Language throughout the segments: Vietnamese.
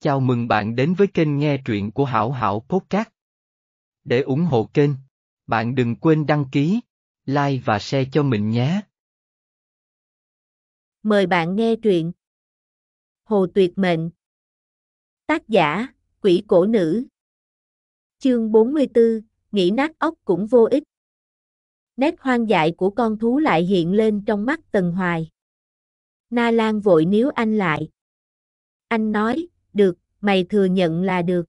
Chào mừng bạn đến với kênh nghe truyện của Hảo Hảo Podcast. Để ủng hộ kênh, bạn đừng quên đăng ký, like và share cho mình nhé. Mời bạn nghe truyện Hồ Tuyệt Mệnh Tác giả, Quỷ Cổ Nữ Chương 44, Nghĩ nát ốc cũng vô ích Nét hoang dại của con thú lại hiện lên trong mắt Tần Hoài. Na Lan vội níu anh lại. Anh nói, được, mày thừa nhận là được.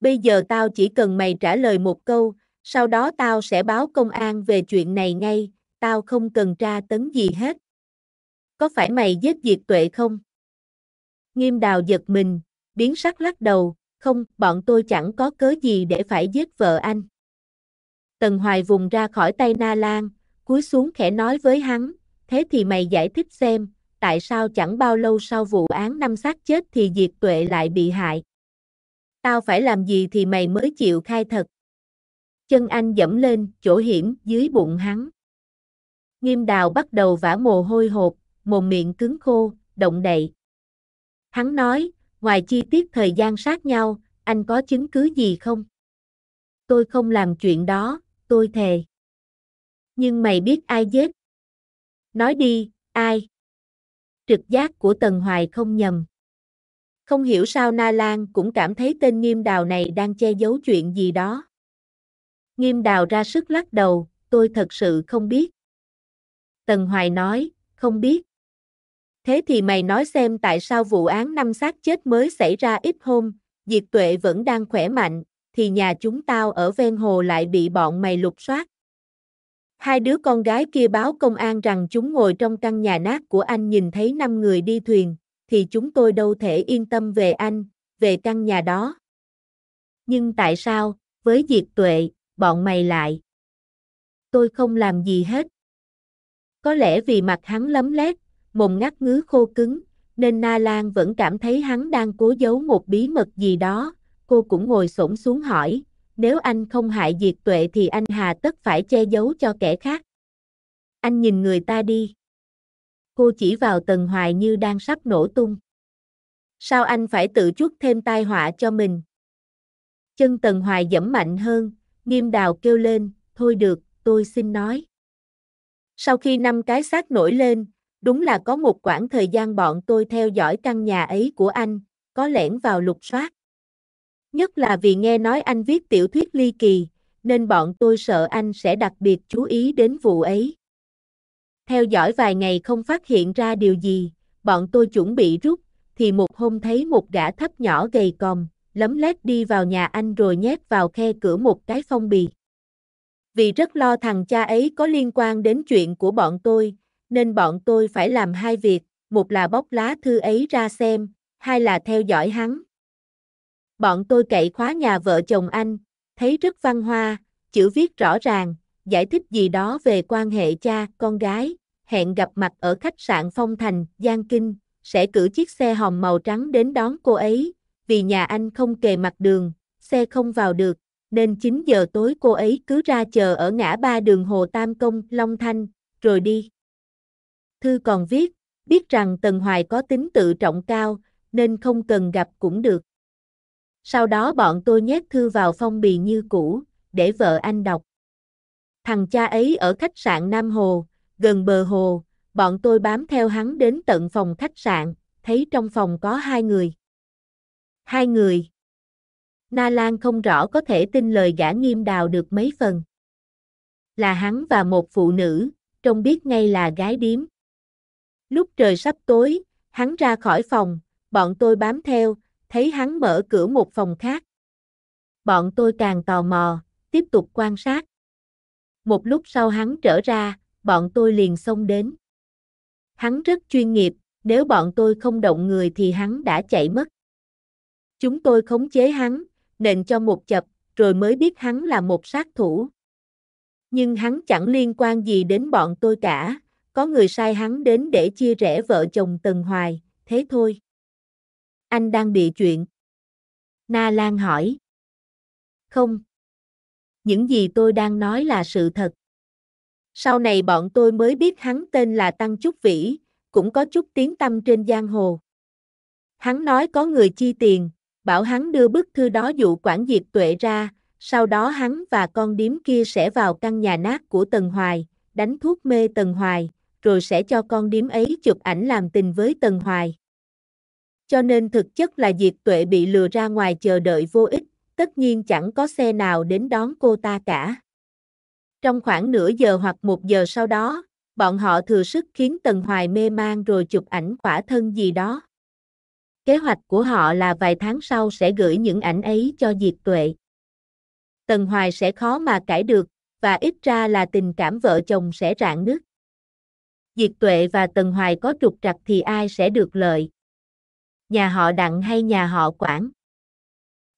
Bây giờ tao chỉ cần mày trả lời một câu, sau đó tao sẽ báo công an về chuyện này ngay, tao không cần tra tấn gì hết. Có phải mày giết Diệt Tuệ không? Nghiêm đào giật mình, biến sắc lắc đầu, không, bọn tôi chẳng có cớ gì để phải giết vợ anh. Tần Hoài vùng ra khỏi tay Na Lan, cúi xuống khẽ nói với hắn, thế thì mày giải thích xem, tại sao chẳng bao lâu sau vụ án năm xác chết thì Diệt Tuệ lại bị hại. Tao phải làm gì thì mày mới chịu khai thật. Chân anh dẫm lên, chỗ hiểm, dưới bụng hắn. Nghiêm đào bắt đầu vã mồ hôi hột, mồm miệng cứng khô, động đậy. Hắn nói, ngoài chi tiết thời gian sát nhau, anh có chứng cứ gì không? Tôi không làm chuyện đó, tôi thề. Nhưng mày biết ai giết? Nói đi, ai? trực giác của Tần Hoài không nhầm. Không hiểu sao Na Lan cũng cảm thấy tên nghiêm đào này đang che giấu chuyện gì đó. Nghiêm đào ra sức lắc đầu, tôi thật sự không biết. Tần Hoài nói, không biết. Thế thì mày nói xem tại sao vụ án năm xác chết mới xảy ra ít hôm, Diệt Tuệ vẫn đang khỏe mạnh, thì nhà chúng tao ở ven hồ lại bị bọn mày lục soát. Hai đứa con gái kia báo công an rằng chúng ngồi trong căn nhà nát của anh nhìn thấy năm người đi thuyền, thì chúng tôi đâu thể yên tâm về anh, về căn nhà đó. Nhưng tại sao, với Diệt Tuệ, bọn mày lại? Tôi không làm gì hết. Có lẽ vì mặt hắn lấm lét, mồm ngắt ngứ khô cứng, nên Na Lan vẫn cảm thấy hắn đang cố giấu một bí mật gì đó, cô cũng ngồi xổm xuống hỏi, nếu anh không hại diệt tuệ thì anh hà tất phải che giấu cho kẻ khác. Anh nhìn người ta đi. Cô chỉ vào tần hoài như đang sắp nổ tung. Sao anh phải tự chuốc thêm tai họa cho mình? Chân tần hoài dẫm mạnh hơn, nghiêm đào kêu lên, thôi được, tôi xin nói. Sau khi năm cái xác nổi lên, đúng là có một quãng thời gian bọn tôi theo dõi căn nhà ấy của anh, có lẻn vào lục soát. Nhất là vì nghe nói anh viết tiểu thuyết ly kỳ, nên bọn tôi sợ anh sẽ đặc biệt chú ý đến vụ ấy. Theo dõi vài ngày không phát hiện ra điều gì, bọn tôi chuẩn bị rút, thì một hôm thấy một gã thấp nhỏ gầy còm, lấm lét đi vào nhà anh rồi nhét vào khe cửa một cái phong bì. Vì rất lo thằng cha ấy có liên quan đến chuyện của bọn tôi, nên bọn tôi phải làm hai việc, một là bóc lá thư ấy ra xem, hai là theo dõi hắn. Bọn tôi cậy khóa nhà vợ chồng anh, thấy rất văn hoa, chữ viết rõ ràng, giải thích gì đó về quan hệ cha, con gái, hẹn gặp mặt ở khách sạn Phong Thành, Giang Kinh, sẽ cử chiếc xe hòm màu trắng đến đón cô ấy, vì nhà anh không kề mặt đường, xe không vào được, nên 9 giờ tối cô ấy cứ ra chờ ở ngã ba đường Hồ Tam Công, Long Thanh, rồi đi. Thư còn viết, biết rằng Tần Hoài có tính tự trọng cao, nên không cần gặp cũng được. Sau đó bọn tôi nhét thư vào phong bì như cũ, để vợ anh đọc. Thằng cha ấy ở khách sạn Nam Hồ, gần bờ hồ, bọn tôi bám theo hắn đến tận phòng khách sạn, thấy trong phòng có hai người. Hai người. Na Lan không rõ có thể tin lời gã nghiêm đào được mấy phần. Là hắn và một phụ nữ, trông biết ngay là gái điếm. Lúc trời sắp tối, hắn ra khỏi phòng, bọn tôi bám theo, thấy hắn mở cửa một phòng khác. Bọn tôi càng tò mò, tiếp tục quan sát. Một lúc sau hắn trở ra, bọn tôi liền xông đến. Hắn rất chuyên nghiệp, nếu bọn tôi không động người thì hắn đã chạy mất. Chúng tôi khống chế hắn, nện cho một chập, rồi mới biết hắn là một sát thủ. Nhưng hắn chẳng liên quan gì đến bọn tôi cả, có người sai hắn đến để chia rẽ vợ chồng Tần Hoài, thế thôi. Anh đang bị chuyện. Na Lan hỏi. Không. Những gì tôi đang nói là sự thật. Sau này bọn tôi mới biết hắn tên là Tăng Chúc Vĩ, cũng có chút tiếng tâm trên giang hồ. Hắn nói có người chi tiền, bảo hắn đưa bức thư đó dụ quản diệt tuệ ra, sau đó hắn và con điếm kia sẽ vào căn nhà nát của Tần Hoài, đánh thuốc mê Tần Hoài, rồi sẽ cho con điếm ấy chụp ảnh làm tình với Tần Hoài cho nên thực chất là Diệp Tuệ bị lừa ra ngoài chờ đợi vô ích, tất nhiên chẳng có xe nào đến đón cô ta cả. Trong khoảng nửa giờ hoặc một giờ sau đó, bọn họ thừa sức khiến Tần Hoài mê man rồi chụp ảnh khỏa thân gì đó. Kế hoạch của họ là vài tháng sau sẽ gửi những ảnh ấy cho Diệp Tuệ. Tần Hoài sẽ khó mà cãi được, và ít ra là tình cảm vợ chồng sẽ rạn nứt. Diệp Tuệ và Tần Hoài có trục trặc thì ai sẽ được lợi nhà họ Đặng hay nhà họ Quảng?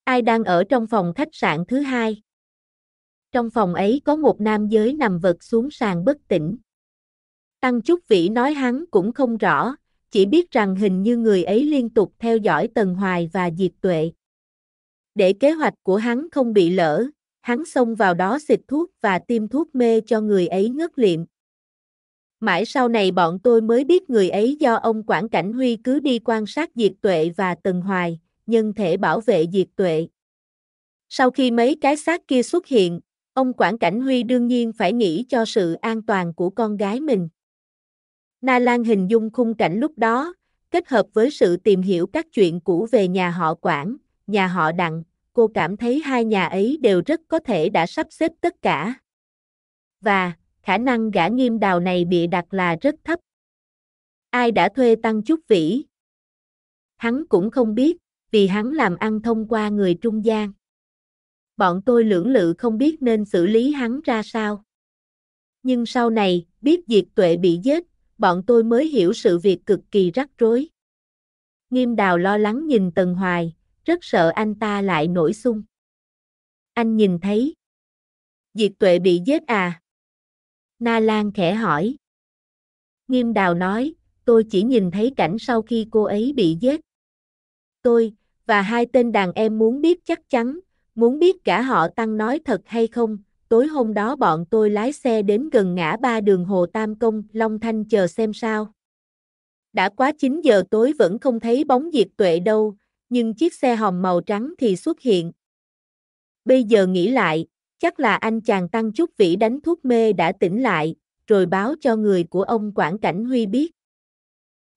Ai đang ở trong phòng khách sạn thứ hai? Trong phòng ấy có một nam giới nằm vật xuống sàn bất tỉnh. Tăng Chúc Vĩ nói hắn cũng không rõ, chỉ biết rằng hình như người ấy liên tục theo dõi Tần Hoài và diệt Tuệ. Để kế hoạch của hắn không bị lỡ, hắn xông vào đó xịt thuốc và tiêm thuốc mê cho người ấy ngất liệm. Mãi sau này bọn tôi mới biết người ấy do ông Quảng Cảnh Huy cứ đi quan sát Diệt Tuệ và Tần Hoài, nhân thể bảo vệ Diệt Tuệ. Sau khi mấy cái xác kia xuất hiện, ông Quảng Cảnh Huy đương nhiên phải nghĩ cho sự an toàn của con gái mình. Na Lan hình dung khung cảnh lúc đó, kết hợp với sự tìm hiểu các chuyện cũ về nhà họ Quảng, nhà họ Đặng, cô cảm thấy hai nhà ấy đều rất có thể đã sắp xếp tất cả. Và, khả năng gã nghiêm đào này bị đặt là rất thấp. Ai đã thuê tăng chút vĩ? Hắn cũng không biết, vì hắn làm ăn thông qua người trung gian. Bọn tôi lưỡng lự không biết nên xử lý hắn ra sao. Nhưng sau này, biết Diệt Tuệ bị giết, bọn tôi mới hiểu sự việc cực kỳ rắc rối. Nghiêm đào lo lắng nhìn Tần Hoài, rất sợ anh ta lại nổi sung. Anh nhìn thấy. Diệt Tuệ bị giết à? Na Lan khẽ hỏi. Nghiêm đào nói, tôi chỉ nhìn thấy cảnh sau khi cô ấy bị giết. Tôi, và hai tên đàn em muốn biết chắc chắn, muốn biết cả họ Tăng nói thật hay không. Tối hôm đó bọn tôi lái xe đến gần ngã ba đường Hồ Tam Công, Long Thanh chờ xem sao. Đã quá 9 giờ tối vẫn không thấy bóng Diệt Tuệ đâu, nhưng chiếc xe hòm màu trắng thì xuất hiện. Bây giờ nghĩ lại, Chắc là anh chàng tăng chút vĩ đánh thuốc mê đã tỉnh lại, rồi báo cho người của ông Quảng Cảnh Huy biết.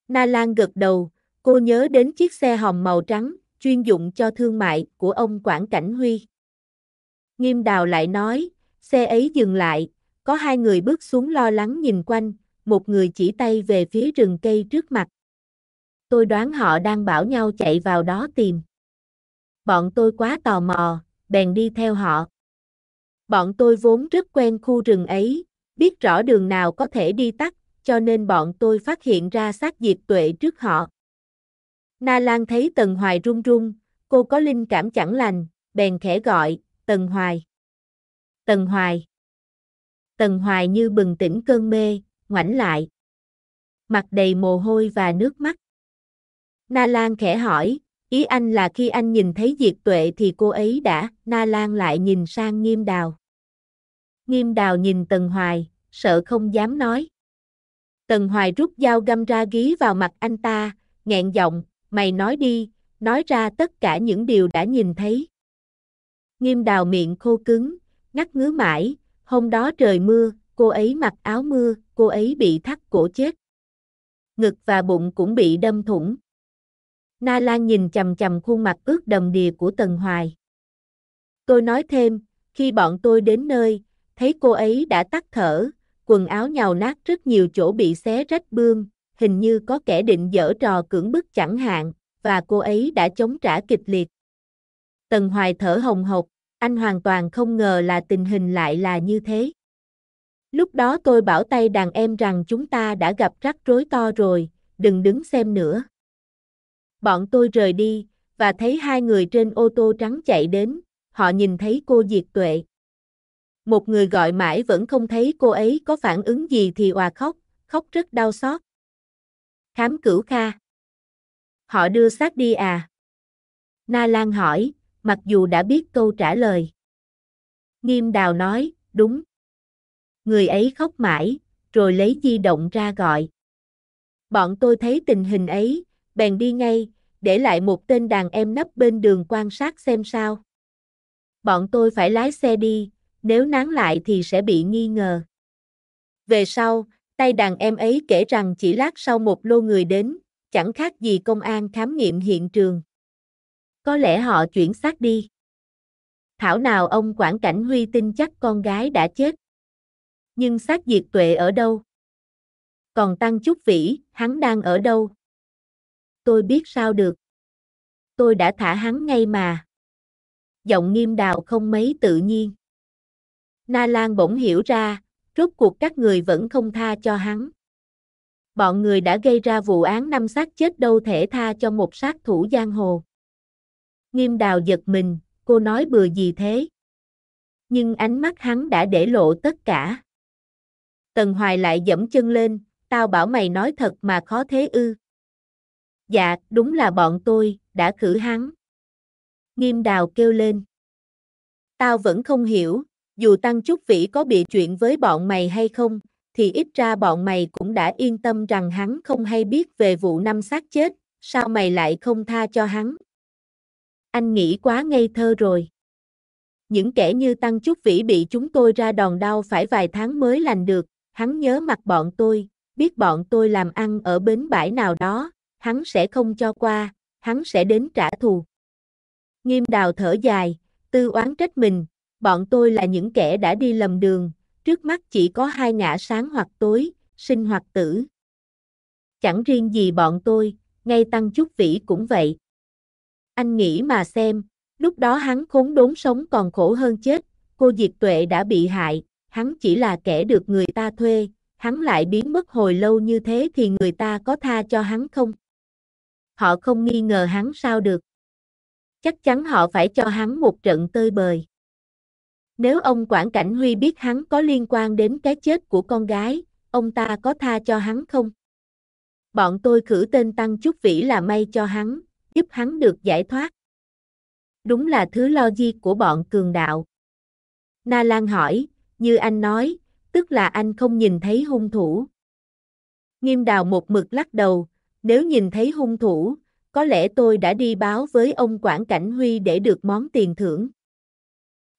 Na Lan gật đầu, cô nhớ đến chiếc xe hồng màu trắng, chuyên dụng cho thương mại của ông Quảng Cảnh Huy. Nghiêm Đào lại nói, xe ấy dừng lại, có hai người bước xuống lo lắng nhìn quanh, một người chỉ tay về phía rừng cây trước mặt. Tôi đoán họ đang bảo nhau chạy vào đó tìm. Bọn tôi quá tò mò, bèn đi theo họ. Bọn tôi vốn rất quen khu rừng ấy, biết rõ đường nào có thể đi tắt, cho nên bọn tôi phát hiện ra xác Diệp Tuệ trước họ. Na Lan thấy Tần Hoài run run, cô có linh cảm chẳng lành, bèn khẽ gọi, Tần Hoài. Tần Hoài. Tần Hoài như bừng tỉnh cơn mê, ngoảnh lại. Mặt đầy mồ hôi và nước mắt. Na Lan khẽ hỏi, ý anh là khi anh nhìn thấy Diệp Tuệ thì cô ấy đã, Na Lan lại nhìn sang nghiêm đào. Nghiêm đào nhìn Tần Hoài, sợ không dám nói. Tần Hoài rút dao găm ra gí vào mặt anh ta, nghẹn giọng, mày nói đi, nói ra tất cả những điều đã nhìn thấy. Nghiêm đào miệng khô cứng, ngắt ngứa mãi, hôm đó trời mưa, cô ấy mặc áo mưa, cô ấy bị thắt cổ chết. Ngực và bụng cũng bị đâm thủng. Na Lan nhìn chầm chầm khuôn mặt ướt đầm đìa của Tần Hoài. Tôi nói thêm, khi bọn tôi đến nơi, thấy cô ấy đã tắt thở, quần áo nhào nát rất nhiều chỗ bị xé rách bươm, hình như có kẻ định dở trò cưỡng bức chẳng hạn, và cô ấy đã chống trả kịch liệt. Tần Hoài thở hồng hộc, anh hoàn toàn không ngờ là tình hình lại là như thế. Lúc đó tôi bảo tay đàn em rằng chúng ta đã gặp rắc rối to rồi, đừng đứng xem nữa. Bọn tôi rời đi, và thấy hai người trên ô tô trắng chạy đến, họ nhìn thấy cô Diệt Tuệ một người gọi mãi vẫn không thấy cô ấy có phản ứng gì thì oà khóc, khóc rất đau xót. Khám cửu kha. Họ đưa xác đi à? Na Lan hỏi, mặc dù đã biết câu trả lời. Nghiêm đào nói, đúng. Người ấy khóc mãi, rồi lấy di động ra gọi. Bọn tôi thấy tình hình ấy, bèn đi ngay, để lại một tên đàn em nấp bên đường quan sát xem sao. Bọn tôi phải lái xe đi, nếu nán lại thì sẽ bị nghi ngờ. Về sau, tay đàn em ấy kể rằng chỉ lát sau một lô người đến, chẳng khác gì công an khám nghiệm hiện trường. Có lẽ họ chuyển xác đi. Thảo nào ông quản cảnh Huy tin chắc con gái đã chết. Nhưng xác diệt tuệ ở đâu? Còn Tăng trúc Vĩ, hắn đang ở đâu? Tôi biết sao được. Tôi đã thả hắn ngay mà. Giọng nghiêm đào không mấy tự nhiên. Na Lan bỗng hiểu ra, rốt cuộc các người vẫn không tha cho hắn. Bọn người đã gây ra vụ án năm sát chết đâu thể tha cho một sát thủ giang hồ. Nghiêm đào giật mình, cô nói bừa gì thế? Nhưng ánh mắt hắn đã để lộ tất cả. Tần Hoài lại dẫm chân lên, tao bảo mày nói thật mà khó thế ư. Dạ, đúng là bọn tôi, đã khử hắn. Nghiêm đào kêu lên. Tao vẫn không hiểu, dù Tăng Chúc Vĩ có bị chuyện với bọn mày hay không, thì ít ra bọn mày cũng đã yên tâm rằng hắn không hay biết về vụ năm xác chết, sao mày lại không tha cho hắn. Anh nghĩ quá ngây thơ rồi. Những kẻ như Tăng Chúc Vĩ bị chúng tôi ra đòn đau phải vài tháng mới lành được, hắn nhớ mặt bọn tôi, biết bọn tôi làm ăn ở bến bãi nào đó, hắn sẽ không cho qua, hắn sẽ đến trả thù. Nghiêm đào thở dài, tư oán trách mình, bọn tôi là những kẻ đã đi lầm đường, trước mắt chỉ có hai ngã sáng hoặc tối, sinh hoặc tử. Chẳng riêng gì bọn tôi, ngay tăng chút vĩ cũng vậy. Anh nghĩ mà xem, lúc đó hắn khốn đốn sống còn khổ hơn chết, cô diệt Tuệ đã bị hại, hắn chỉ là kẻ được người ta thuê, hắn lại biến mất hồi lâu như thế thì người ta có tha cho hắn không? Họ không nghi ngờ hắn sao được. Chắc chắn họ phải cho hắn một trận tơi bời. Nếu ông Quảng Cảnh Huy biết hắn có liên quan đến cái chết của con gái, ông ta có tha cho hắn không? Bọn tôi khử tên Tăng Chúc Vĩ là may cho hắn, giúp hắn được giải thoát. Đúng là thứ logic của bọn cường đạo. Na Lan hỏi, như anh nói, tức là anh không nhìn thấy hung thủ. Nghiêm đào một mực lắc đầu, nếu nhìn thấy hung thủ, có lẽ tôi đã đi báo với ông Quảng Cảnh Huy để được món tiền thưởng.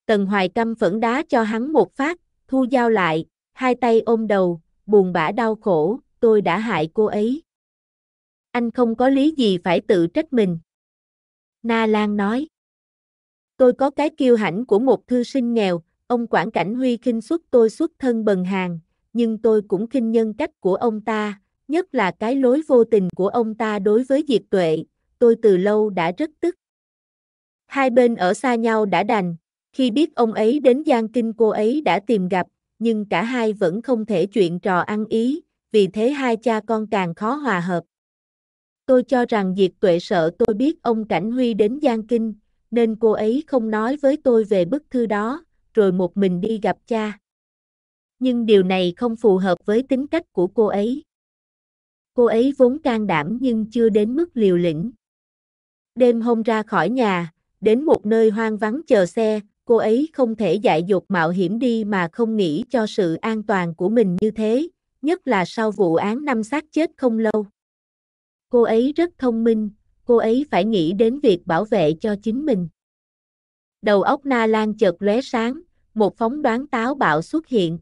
Tần Hoài Căm vẫn đá cho hắn một phát, thu dao lại, hai tay ôm đầu, buồn bã đau khổ, tôi đã hại cô ấy. Anh không có lý gì phải tự trách mình. Na Lan nói. Tôi có cái kiêu hãnh của một thư sinh nghèo, ông quản Cảnh Huy khinh xuất tôi xuất thân bần hàng, nhưng tôi cũng khinh nhân cách của ông ta, nhất là cái lối vô tình của ông ta đối với Diệt Tuệ, tôi từ lâu đã rất tức. Hai bên ở xa nhau đã đành, khi biết ông ấy đến Giang Kinh cô ấy đã tìm gặp, nhưng cả hai vẫn không thể chuyện trò ăn ý, vì thế hai cha con càng khó hòa hợp. Tôi cho rằng Diệp Tuệ sợ tôi biết ông Cảnh Huy đến Giang Kinh, nên cô ấy không nói với tôi về bức thư đó, rồi một mình đi gặp cha. Nhưng điều này không phù hợp với tính cách của cô ấy. Cô ấy vốn can đảm nhưng chưa đến mức liều lĩnh. Đêm hôm ra khỏi nhà, đến một nơi hoang vắng chờ xe, cô ấy không thể dại dột mạo hiểm đi mà không nghĩ cho sự an toàn của mình như thế, nhất là sau vụ án năm xác chết không lâu. Cô ấy rất thông minh, cô ấy phải nghĩ đến việc bảo vệ cho chính mình. Đầu óc Na Lan chợt lóe sáng, một phóng đoán táo bạo xuất hiện.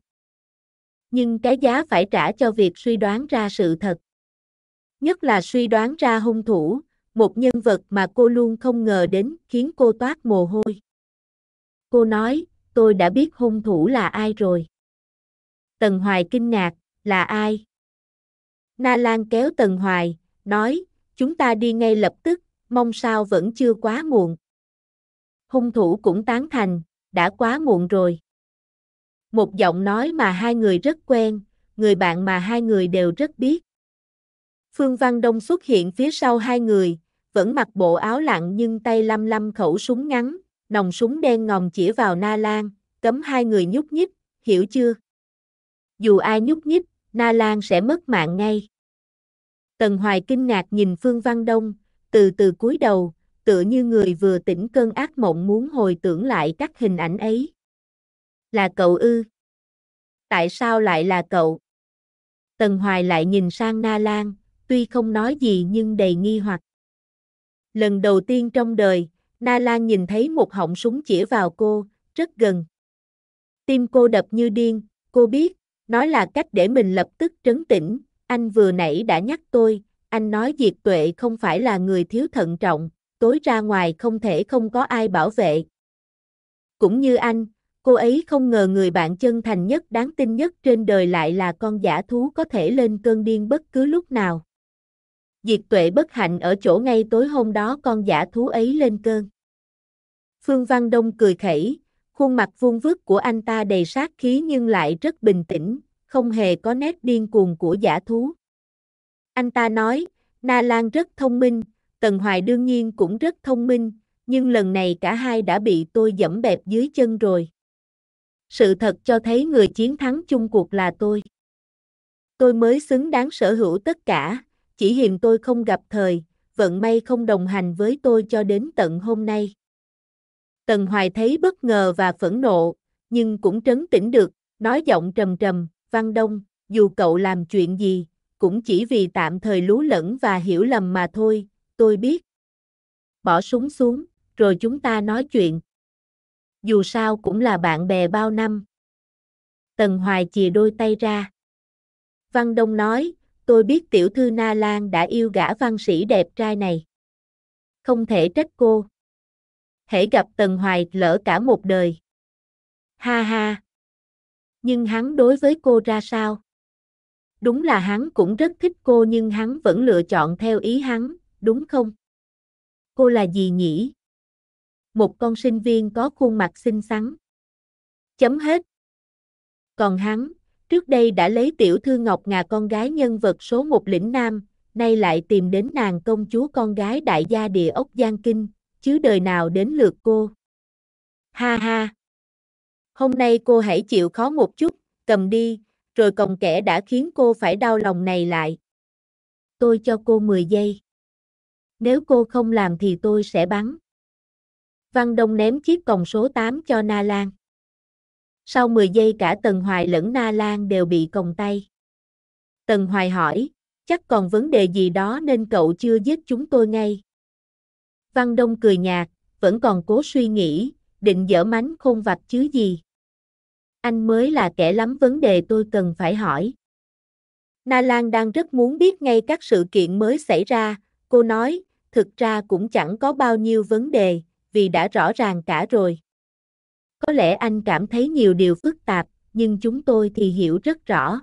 Nhưng cái giá phải trả cho việc suy đoán ra sự thật. Nhất là suy đoán ra hung thủ, một nhân vật mà cô luôn không ngờ đến khiến cô toát mồ hôi. Cô nói, tôi đã biết hung thủ là ai rồi. Tần Hoài kinh ngạc, là ai? Na Lan kéo Tần Hoài, nói, chúng ta đi ngay lập tức, mong sao vẫn chưa quá muộn. Hung thủ cũng tán thành, đã quá muộn rồi. Một giọng nói mà hai người rất quen, người bạn mà hai người đều rất biết. Phương Văn Đông xuất hiện phía sau hai người, vẫn mặc bộ áo lặng nhưng tay lăm lăm khẩu súng ngắn, nòng súng đen ngòm chỉ vào Na Lan, cấm hai người nhúc nhích, hiểu chưa? Dù ai nhúc nhích, Na Lan sẽ mất mạng ngay. Tần Hoài kinh ngạc nhìn Phương Văn Đông, từ từ cúi đầu, tựa như người vừa tỉnh cơn ác mộng muốn hồi tưởng lại các hình ảnh ấy. Là cậu ư? Tại sao lại là cậu? Tần Hoài lại nhìn sang Na Lan, tuy không nói gì nhưng đầy nghi hoặc. Lần đầu tiên trong đời, Na Lan nhìn thấy một họng súng chĩa vào cô, rất gần. Tim cô đập như điên, cô biết, nó là cách để mình lập tức trấn tĩnh, anh vừa nãy đã nhắc tôi, anh nói Diệt Tuệ không phải là người thiếu thận trọng, tối ra ngoài không thể không có ai bảo vệ. Cũng như anh, cô ấy không ngờ người bạn chân thành nhất đáng tin nhất trên đời lại là con giả thú có thể lên cơn điên bất cứ lúc nào. Diệt tuệ bất hạnh ở chỗ ngay tối hôm đó con giả thú ấy lên cơn. Phương Văn Đông cười khẩy, khuôn mặt vuông vức của anh ta đầy sát khí nhưng lại rất bình tĩnh, không hề có nét điên cuồng của giả thú. Anh ta nói, Na Lan rất thông minh, Tần Hoài đương nhiên cũng rất thông minh, nhưng lần này cả hai đã bị tôi dẫm bẹp dưới chân rồi. Sự thật cho thấy người chiến thắng chung cuộc là tôi. Tôi mới xứng đáng sở hữu tất cả, chỉ hiềm tôi không gặp thời, vận may không đồng hành với tôi cho đến tận hôm nay. Tần Hoài thấy bất ngờ và phẫn nộ, nhưng cũng trấn tĩnh được, nói giọng trầm trầm, Văn Đông, dù cậu làm chuyện gì, cũng chỉ vì tạm thời lú lẫn và hiểu lầm mà thôi, tôi biết. Bỏ súng xuống, rồi chúng ta nói chuyện. Dù sao cũng là bạn bè bao năm. Tần Hoài chìa đôi tay ra. Văn Đông nói, tôi biết tiểu thư Na Lan đã yêu gã văn sĩ đẹp trai này. Không thể trách cô. Hễ gặp Tần Hoài lỡ cả một đời. Ha ha. Nhưng hắn đối với cô ra sao? Đúng là hắn cũng rất thích cô nhưng hắn vẫn lựa chọn theo ý hắn, đúng không? Cô là gì nhỉ? Một con sinh viên có khuôn mặt xinh xắn. Chấm hết. Còn hắn, Trước đây đã lấy tiểu thư Ngọc Ngà con gái nhân vật số một lĩnh nam, nay lại tìm đến nàng công chúa con gái đại gia địa ốc Giang Kinh, chứ đời nào đến lượt cô. Ha ha! Hôm nay cô hãy chịu khó một chút, cầm đi, rồi còng kẻ đã khiến cô phải đau lòng này lại. Tôi cho cô 10 giây. Nếu cô không làm thì tôi sẽ bắn. Văn Đông ném chiếc còng số 8 cho Na Lan. Sau 10 giây cả Tần Hoài lẫn Na Lan đều bị còng tay. Tần Hoài hỏi, chắc còn vấn đề gì đó nên cậu chưa giết chúng tôi ngay. Văn Đông cười nhạt, vẫn còn cố suy nghĩ, định dở mánh khôn vặt chứ gì. Anh mới là kẻ lắm vấn đề tôi cần phải hỏi. Na Lan đang rất muốn biết ngay các sự kiện mới xảy ra, cô nói, thực ra cũng chẳng có bao nhiêu vấn đề, vì đã rõ ràng cả rồi. Có lẽ anh cảm thấy nhiều điều phức tạp, nhưng chúng tôi thì hiểu rất rõ.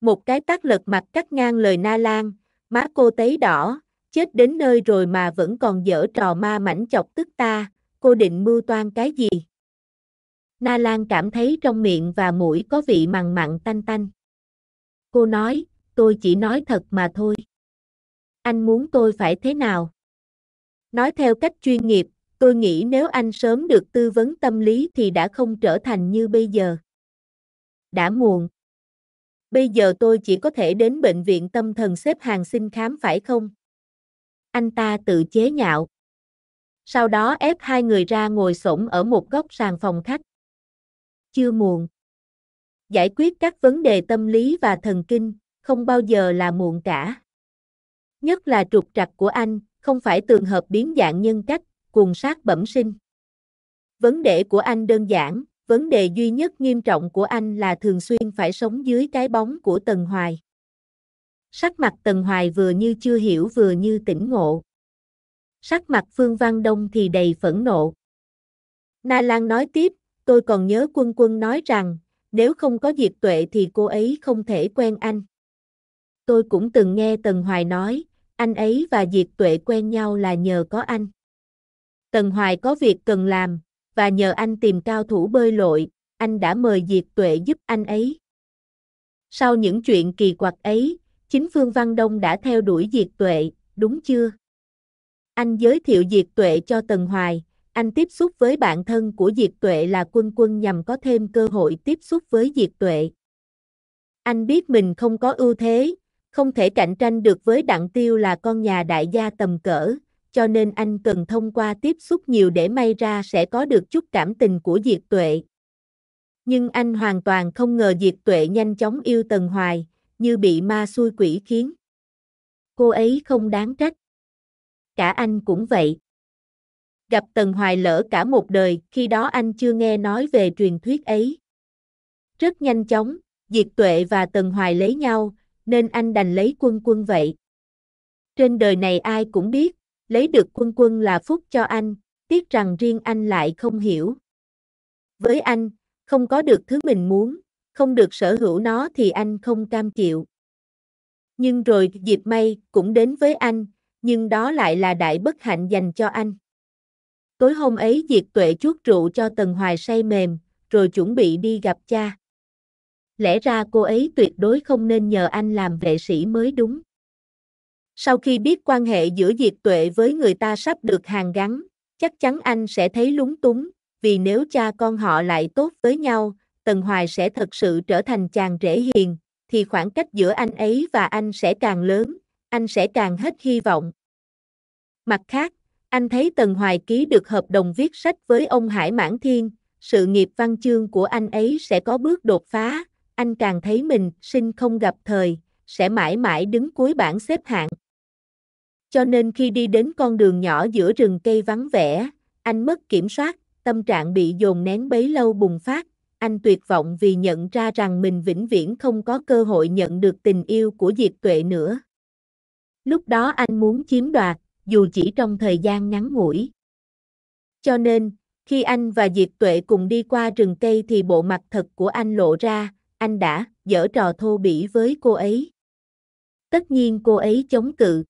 Một cái tác lật mặt cắt ngang lời Na Lan, má cô tấy đỏ, chết đến nơi rồi mà vẫn còn dở trò ma mảnh chọc tức ta, cô định mưu toan cái gì? Na Lan cảm thấy trong miệng và mũi có vị mặn mặn tanh tanh. Cô nói, tôi chỉ nói thật mà thôi. Anh muốn tôi phải thế nào? Nói theo cách chuyên nghiệp, Tôi nghĩ nếu anh sớm được tư vấn tâm lý thì đã không trở thành như bây giờ. Đã muộn. Bây giờ tôi chỉ có thể đến bệnh viện tâm thần xếp hàng xin khám phải không? Anh ta tự chế nhạo. Sau đó ép hai người ra ngồi xổm ở một góc sàn phòng khách. Chưa muộn. Giải quyết các vấn đề tâm lý và thần kinh không bao giờ là muộn cả. Nhất là trục trặc của anh, không phải tường hợp biến dạng nhân cách cuồng sát bẩm sinh. Vấn đề của anh đơn giản, vấn đề duy nhất nghiêm trọng của anh là thường xuyên phải sống dưới cái bóng của Tần Hoài. Sắc mặt Tần Hoài vừa như chưa hiểu vừa như tỉnh ngộ. Sắc mặt Phương Văn Đông thì đầy phẫn nộ. Na Lan nói tiếp, tôi còn nhớ quân quân nói rằng, nếu không có diệt tuệ thì cô ấy không thể quen anh. Tôi cũng từng nghe Tần Hoài nói, anh ấy và diệt tuệ quen nhau là nhờ có anh. Tần Hoài có việc cần làm, và nhờ anh tìm cao thủ bơi lội, anh đã mời Diệt Tuệ giúp anh ấy. Sau những chuyện kỳ quặc ấy, chính Phương Văn Đông đã theo đuổi Diệt Tuệ, đúng chưa? Anh giới thiệu Diệt Tuệ cho Tần Hoài, anh tiếp xúc với bạn thân của Diệt Tuệ là Quân Quân nhằm có thêm cơ hội tiếp xúc với Diệt Tuệ. Anh biết mình không có ưu thế, không thể cạnh tranh được với Đặng Tiêu là con nhà đại gia tầm cỡ, cho nên anh cần thông qua tiếp xúc nhiều để may ra sẽ có được chút cảm tình của Diệt Tuệ. Nhưng anh hoàn toàn không ngờ Diệt Tuệ nhanh chóng yêu Tần Hoài, như bị ma xui quỷ khiến. Cô ấy không đáng trách. Cả anh cũng vậy. Gặp Tần Hoài lỡ cả một đời, khi đó anh chưa nghe nói về truyền thuyết ấy. Rất nhanh chóng, Diệt Tuệ và Tần Hoài lấy nhau, nên anh đành lấy quân quân vậy. Trên đời này ai cũng biết, lấy được quân quân là phúc cho anh, tiếc rằng riêng anh lại không hiểu. Với anh, không có được thứ mình muốn, không được sở hữu nó thì anh không cam chịu. Nhưng rồi dịp may cũng đến với anh, nhưng đó lại là đại bất hạnh dành cho anh. Tối hôm ấy Diệt Tuệ chuốt rượu cho Tần Hoài say mềm, rồi chuẩn bị đi gặp cha. Lẽ ra cô ấy tuyệt đối không nên nhờ anh làm vệ sĩ mới đúng. Sau khi biết quan hệ giữa Diệt Tuệ với người ta sắp được hàn gắn, chắc chắn anh sẽ thấy lúng túng, vì nếu cha con họ lại tốt với nhau, Tần Hoài sẽ thật sự trở thành chàng rể hiền, thì khoảng cách giữa anh ấy và anh sẽ càng lớn, anh sẽ càng hết hy vọng. Mặt khác, anh thấy Tần Hoài ký được hợp đồng viết sách với ông Hải Mãn Thiên, sự nghiệp văn chương của anh ấy sẽ có bước đột phá, anh càng thấy mình sinh không gặp thời, sẽ mãi mãi đứng cuối bảng xếp hạng. Cho nên khi đi đến con đường nhỏ giữa rừng cây vắng vẻ, anh mất kiểm soát, tâm trạng bị dồn nén bấy lâu bùng phát, anh tuyệt vọng vì nhận ra rằng mình vĩnh viễn không có cơ hội nhận được tình yêu của Diệp Tuệ nữa. Lúc đó anh muốn chiếm đoạt, dù chỉ trong thời gian ngắn ngủi. Cho nên, khi anh và Diệp Tuệ cùng đi qua rừng cây thì bộ mặt thật của anh lộ ra, anh đã giở trò thô bỉ với cô ấy. Tất nhiên cô ấy chống cự,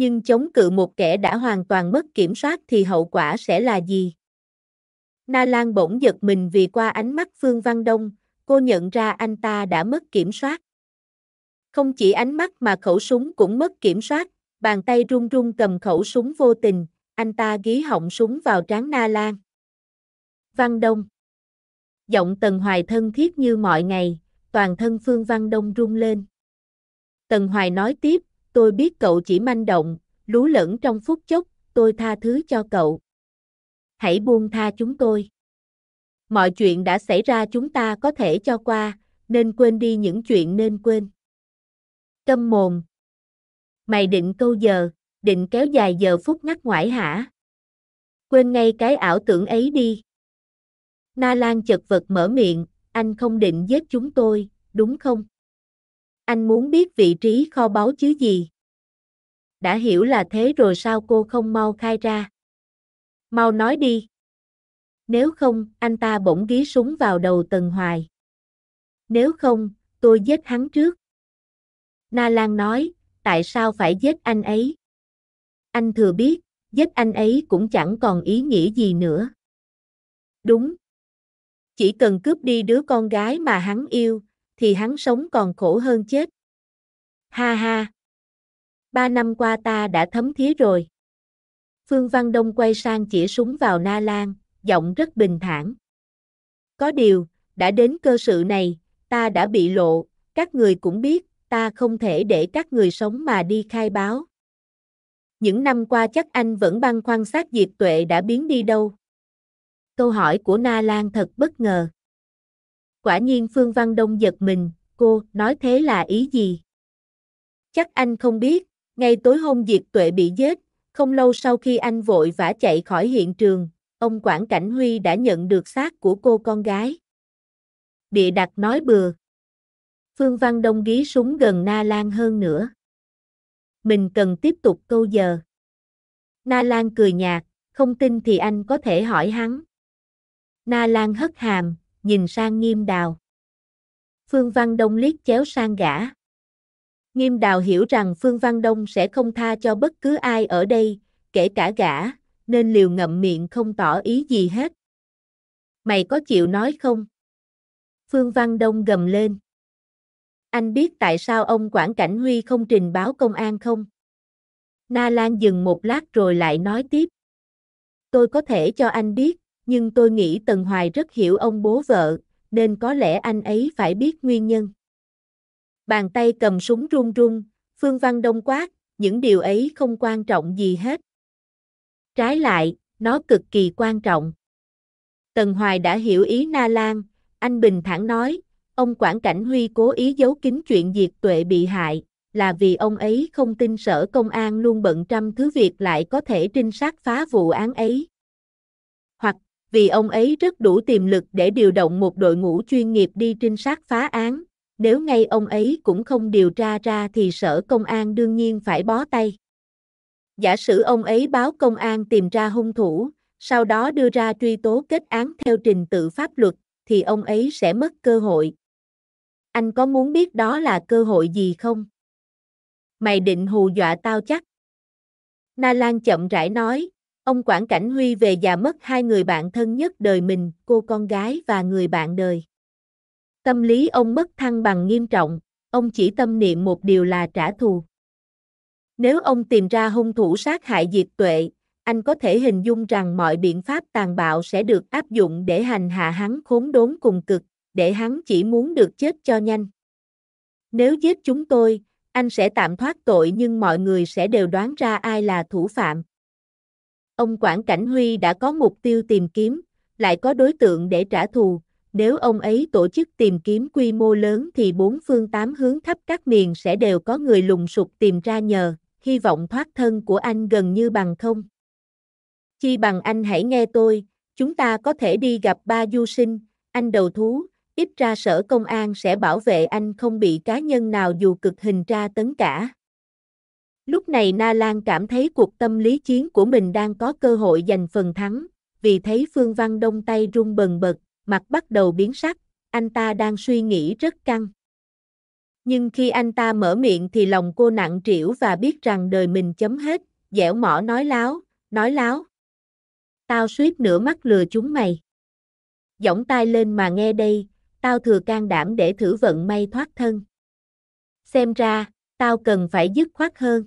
nhưng chống cự một kẻ đã hoàn toàn mất kiểm soát thì hậu quả sẽ là gì? Na Lan bỗng giật mình vì qua ánh mắt Phương Văn Đông, cô nhận ra anh ta đã mất kiểm soát. Không chỉ ánh mắt mà khẩu súng cũng mất kiểm soát, bàn tay run run cầm khẩu súng vô tình, anh ta gí họng súng vào trán Na Lan. Văn Đông Giọng Tần Hoài thân thiết như mọi ngày, toàn thân Phương Văn Đông run lên. Tần Hoài nói tiếp, tôi biết cậu chỉ manh động, lú lẫn trong phút chốc, tôi tha thứ cho cậu. Hãy buông tha chúng tôi. Mọi chuyện đã xảy ra chúng ta có thể cho qua, nên quên đi những chuyện nên quên. Câm mồm. Mày định câu giờ, định kéo dài giờ phút ngắt ngoải hả? Quên ngay cái ảo tưởng ấy đi. Na Lan chật vật mở miệng, anh không định giết chúng tôi, đúng không? anh muốn biết vị trí kho báu chứ gì. Đã hiểu là thế rồi sao cô không mau khai ra. Mau nói đi. Nếu không, anh ta bỗng ghi súng vào đầu Tần Hoài. Nếu không, tôi giết hắn trước. Na Lan nói, tại sao phải giết anh ấy? Anh thừa biết, giết anh ấy cũng chẳng còn ý nghĩa gì nữa. Đúng. Chỉ cần cướp đi đứa con gái mà hắn yêu, thì hắn sống còn khổ hơn chết. Ha ha! Ba năm qua ta đã thấm thía rồi. Phương Văn Đông quay sang chỉ súng vào Na Lan, giọng rất bình thản. Có điều, đã đến cơ sự này, ta đã bị lộ, các người cũng biết, ta không thể để các người sống mà đi khai báo. Những năm qua chắc anh vẫn băng khoan sát diệt tuệ đã biến đi đâu. Câu hỏi của Na Lan thật bất ngờ. Quả nhiên Phương Văn Đông giật mình, cô, nói thế là ý gì? Chắc anh không biết, ngay tối hôm diệt Tuệ bị giết, không lâu sau khi anh vội vã chạy khỏi hiện trường, ông Quảng Cảnh Huy đã nhận được xác của cô con gái. Bịa đặt nói bừa. Phương Văn Đông ghi súng gần Na Lan hơn nữa. Mình cần tiếp tục câu giờ. Na Lan cười nhạt, không tin thì anh có thể hỏi hắn. Na Lan hất hàm, nhìn sang nghiêm đào. Phương Văn Đông liếc chéo sang gã. Nghiêm đào hiểu rằng Phương Văn Đông sẽ không tha cho bất cứ ai ở đây, kể cả gã, nên liều ngậm miệng không tỏ ý gì hết. Mày có chịu nói không? Phương Văn Đông gầm lên. Anh biết tại sao ông Quảng Cảnh Huy không trình báo công an không? Na Lan dừng một lát rồi lại nói tiếp. Tôi có thể cho anh biết, nhưng tôi nghĩ Tần Hoài rất hiểu ông bố vợ, nên có lẽ anh ấy phải biết nguyên nhân. Bàn tay cầm súng run run, Phương Văn Đông quát, những điều ấy không quan trọng gì hết. Trái lại, nó cực kỳ quan trọng. Tần Hoài đã hiểu ý Na Lan, anh bình thản nói, ông quản Cảnh Huy cố ý giấu kín chuyện Diệt Tuệ bị hại, là vì ông ấy không tin sở công an luôn bận trăm thứ việc lại có thể trinh sát phá vụ án ấy vì ông ấy rất đủ tiềm lực để điều động một đội ngũ chuyên nghiệp đi trinh sát phá án, nếu ngay ông ấy cũng không điều tra ra thì sở công an đương nhiên phải bó tay. Giả sử ông ấy báo công an tìm ra hung thủ, sau đó đưa ra truy tố kết án theo trình tự pháp luật, thì ông ấy sẽ mất cơ hội. Anh có muốn biết đó là cơ hội gì không? Mày định hù dọa tao chắc. Na Lan chậm rãi nói, Ông quản Cảnh Huy về già mất hai người bạn thân nhất đời mình, cô con gái và người bạn đời. Tâm lý ông mất thăng bằng nghiêm trọng, ông chỉ tâm niệm một điều là trả thù. Nếu ông tìm ra hung thủ sát hại Diệt Tuệ, anh có thể hình dung rằng mọi biện pháp tàn bạo sẽ được áp dụng để hành hạ hắn khốn đốn cùng cực, để hắn chỉ muốn được chết cho nhanh. Nếu giết chúng tôi, anh sẽ tạm thoát tội nhưng mọi người sẽ đều đoán ra ai là thủ phạm. Ông quản Cảnh Huy đã có mục tiêu tìm kiếm, lại có đối tượng để trả thù, nếu ông ấy tổ chức tìm kiếm quy mô lớn thì bốn phương tám hướng khắp các miền sẽ đều có người lùng sục tìm ra nhờ, hy vọng thoát thân của anh gần như bằng không. Chi bằng anh hãy nghe tôi, chúng ta có thể đi gặp ba du sinh, anh đầu thú, ít ra sở công an sẽ bảo vệ anh không bị cá nhân nào dù cực hình tra tấn cả. Lúc này Na Lan cảm thấy cuộc tâm lý chiến của mình đang có cơ hội giành phần thắng, vì thấy Phương Văn Đông tay run bần bật, mặt bắt đầu biến sắc, anh ta đang suy nghĩ rất căng. Nhưng khi anh ta mở miệng thì lòng cô nặng trĩu và biết rằng đời mình chấm hết, dẻo mỏ nói láo, nói láo. Tao suýt nửa mắt lừa chúng mày. Giọng tai lên mà nghe đây, tao thừa can đảm để thử vận may thoát thân. Xem ra, tao cần phải dứt khoát hơn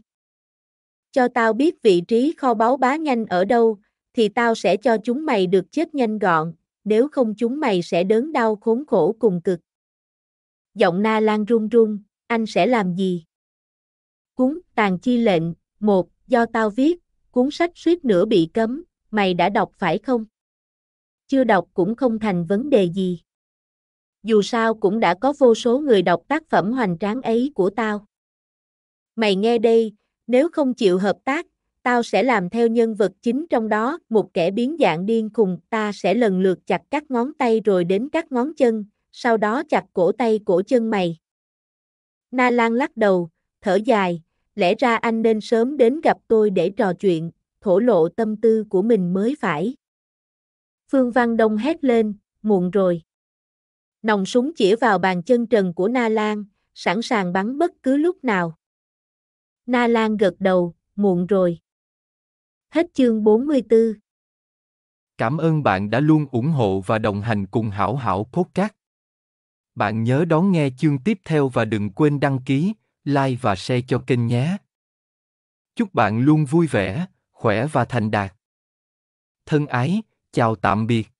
cho tao biết vị trí kho báu bá nhanh ở đâu, thì tao sẽ cho chúng mày được chết nhanh gọn, nếu không chúng mày sẽ đớn đau khốn khổ cùng cực. Giọng Na Lan run run, anh sẽ làm gì? Cuốn Tàn Chi Lệnh, một, do tao viết, cuốn sách suýt nữa bị cấm, mày đã đọc phải không? Chưa đọc cũng không thành vấn đề gì. Dù sao cũng đã có vô số người đọc tác phẩm hoành tráng ấy của tao. Mày nghe đây, nếu không chịu hợp tác, tao sẽ làm theo nhân vật chính trong đó, một kẻ biến dạng điên khùng, ta sẽ lần lượt chặt các ngón tay rồi đến các ngón chân, sau đó chặt cổ tay cổ chân mày. Na Lan lắc đầu, thở dài, lẽ ra anh nên sớm đến gặp tôi để trò chuyện, thổ lộ tâm tư của mình mới phải. Phương Văn Đông hét lên, muộn rồi. Nòng súng chỉ vào bàn chân trần của Na Lan, sẵn sàng bắn bất cứ lúc nào. Na Lan gật đầu, muộn rồi. Hết chương 44. Cảm ơn bạn đã luôn ủng hộ và đồng hành cùng Hảo Hảo Podcast. Bạn nhớ đón nghe chương tiếp theo và đừng quên đăng ký, like và share cho kênh nhé. Chúc bạn luôn vui vẻ, khỏe và thành đạt. Thân ái, chào tạm biệt.